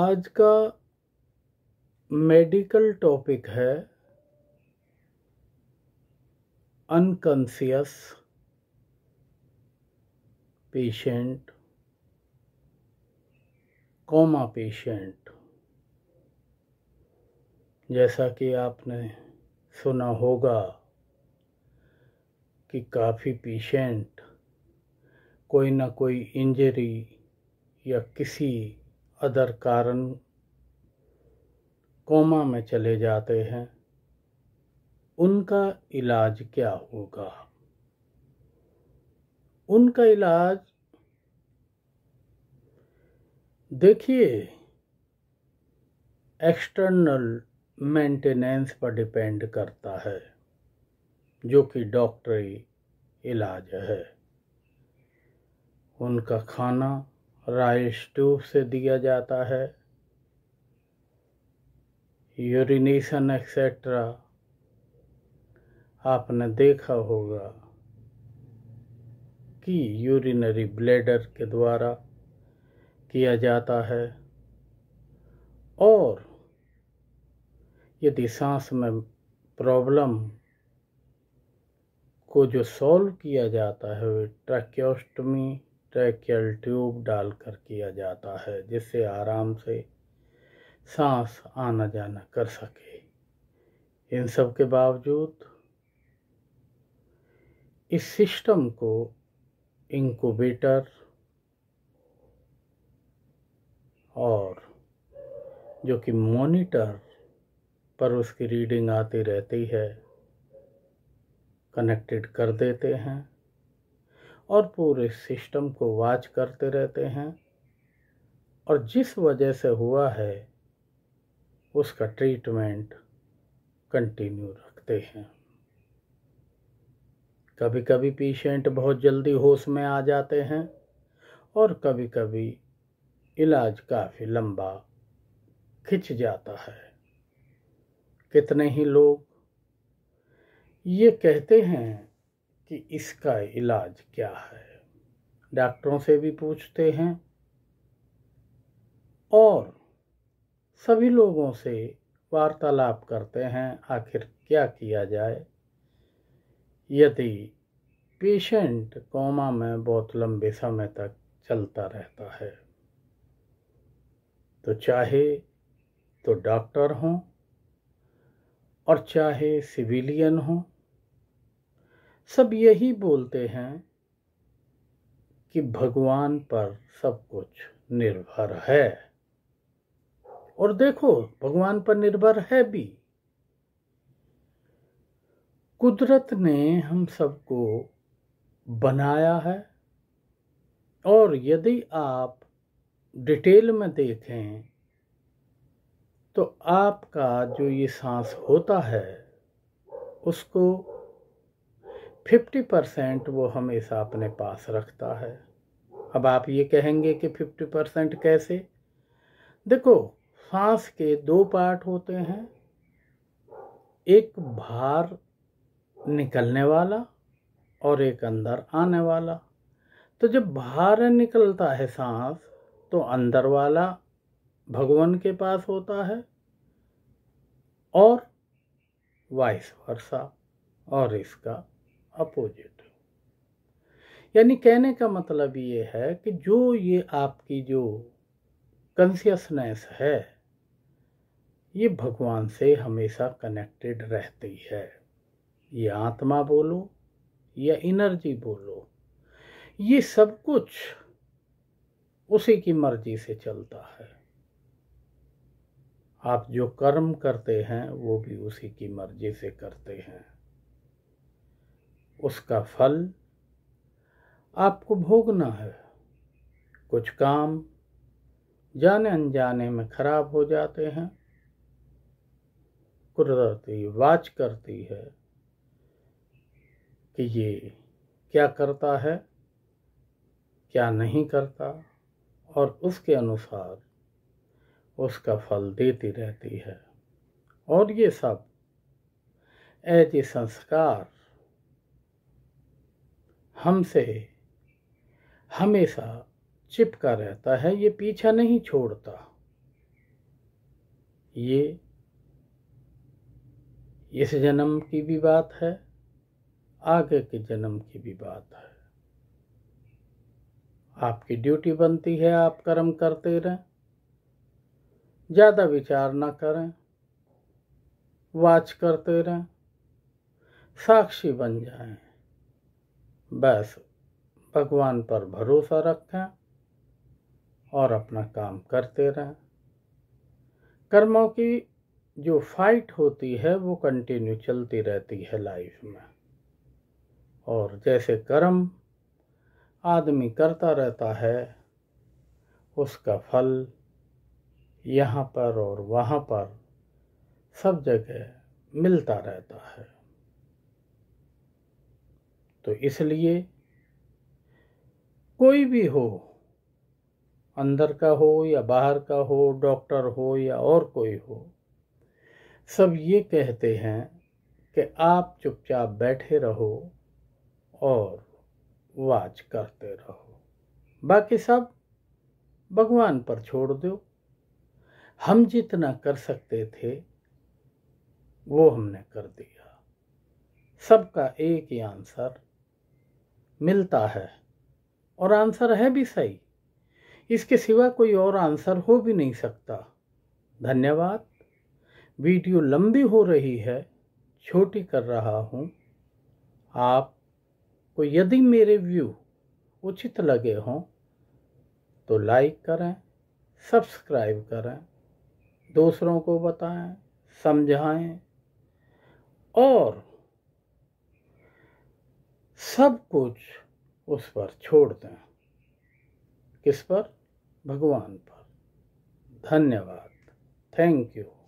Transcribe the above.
आज का medical topic है अनकॉन्सियस पेशेंट कोमा पेशेंट जैसा कि आपने सुना होगा कि काफ़ी पेशेंट कोई ना कोई इंजरी या किसी अदर कारण कोमा में चले जाते हैं उनका इलाज क्या होगा उनका इलाज देखिए एक्सटर्नल मेंटेनेंस पर डिपेंड करता है जो कि डॉक्टरी इलाज है उनका खाना राइस ट्यूब से दिया जाता है यूरिनेशन एक्सेट्रा आपने देखा होगा कि यूरिनरी ब्लेडर के द्वारा किया जाता है और यदि सांस में प्रॉब्लम को जो सॉल्व किया जाता है वे ट्रैक्योस्टमी ट्रैकियल ट्यूब डालकर किया जाता है जिससे आराम से सांस आना जाना कर सके इन सब के बावजूद इस सिस्टम को इंक्यूबेटर और जो कि मॉनिटर पर उसकी रीडिंग आती रहती है कनेक्टेड कर देते हैं और पूरे सिस्टम को वाच करते रहते हैं और जिस वजह से हुआ है उसका ट्रीटमेंट कंटिन्यू रखते हैं कभी कभी पेशेंट बहुत जल्दी होश में आ जाते हैं और कभी कभी इलाज काफ़ी लंबा खिंच जाता है कितने ही लोग ये कहते हैं कि इसका इलाज क्या है डॉक्टरों से भी पूछते हैं और सभी लोगों से वार्तालाप करते हैं आखिर क्या किया जाए यदि पेशेंट कोमा में बहुत लंबे समय तक चलता रहता है तो चाहे तो डॉक्टर हों और चाहे सिविलियन हों सब यही बोलते हैं कि भगवान पर सब कुछ निर्भर है और देखो भगवान पर निर्भर है भी कुदरत ने हम सबको बनाया है और यदि आप डिटेल में देखें तो आपका जो ये सांस होता है उसको फिफ्टी परसेंट वो हमेशा अपने पास रखता है अब आप ये कहेंगे कि फिफ्टी परसेंट कैसे देखो सांस के दो पार्ट होते हैं एक भार निकलने वाला और एक अंदर आने वाला तो जब भार निकलता है सांस तो अंदर वाला भगवान के पास होता है और वाइस वर्षा और इसका अपोजिट यानी कहने का मतलब ये है कि जो ये आपकी जो कंसियसनेस है ये भगवान से हमेशा कनेक्टेड रहती है ये आत्मा बोलो या इनर्जी बोलो ये सब कुछ उसी की मर्जी से चलता है आप जो कर्म करते हैं वो भी उसी की मर्जी से करते हैं उसका फल आपको भोगना है कुछ काम जाने अनजाने में खराब हो जाते हैं कुदरती वाच करती है कि ये क्या करता है क्या नहीं करता और उसके अनुसार उसका फल देती रहती है और ये सब ऐसे संस्कार हमसे हमेशा चिपका रहता है ये पीछा नहीं छोड़ता ये इस जन्म की भी बात है आगे के जन्म की भी बात है आपकी ड्यूटी बनती है आप कर्म करते रहें ज़्यादा विचार ना करें वाच करते रहें साक्षी बन जाएं बस भगवान पर भरोसा रखें और अपना काम करते रहें कर्मों की जो फाइट होती है वो कंटिन्यू चलती रहती है लाइफ में और जैसे कर्म आदमी करता रहता है उसका फल यहाँ पर और वहाँ पर सब जगह मिलता रहता है तो इसलिए कोई भी हो अंदर का हो या बाहर का हो डॉक्टर हो या और कोई हो सब ये कहते हैं कि आप चुपचाप बैठे रहो और वाच करते रहो बाकी सब भगवान पर छोड़ दो हम जितना कर सकते थे वो हमने कर दिया सबका एक ही आंसर मिलता है और आंसर है भी सही इसके सिवा कोई और आंसर हो भी नहीं सकता धन्यवाद वीडियो लंबी हो रही है छोटी कर रहा हूँ आप को यदि मेरे व्यू उचित लगे हों तो लाइक करें सब्सक्राइब करें दूसरों को बताएं समझाएं और सब कुछ उस पर छोड़ दें किस पर भगवान पर धन्यवाद थैंक यू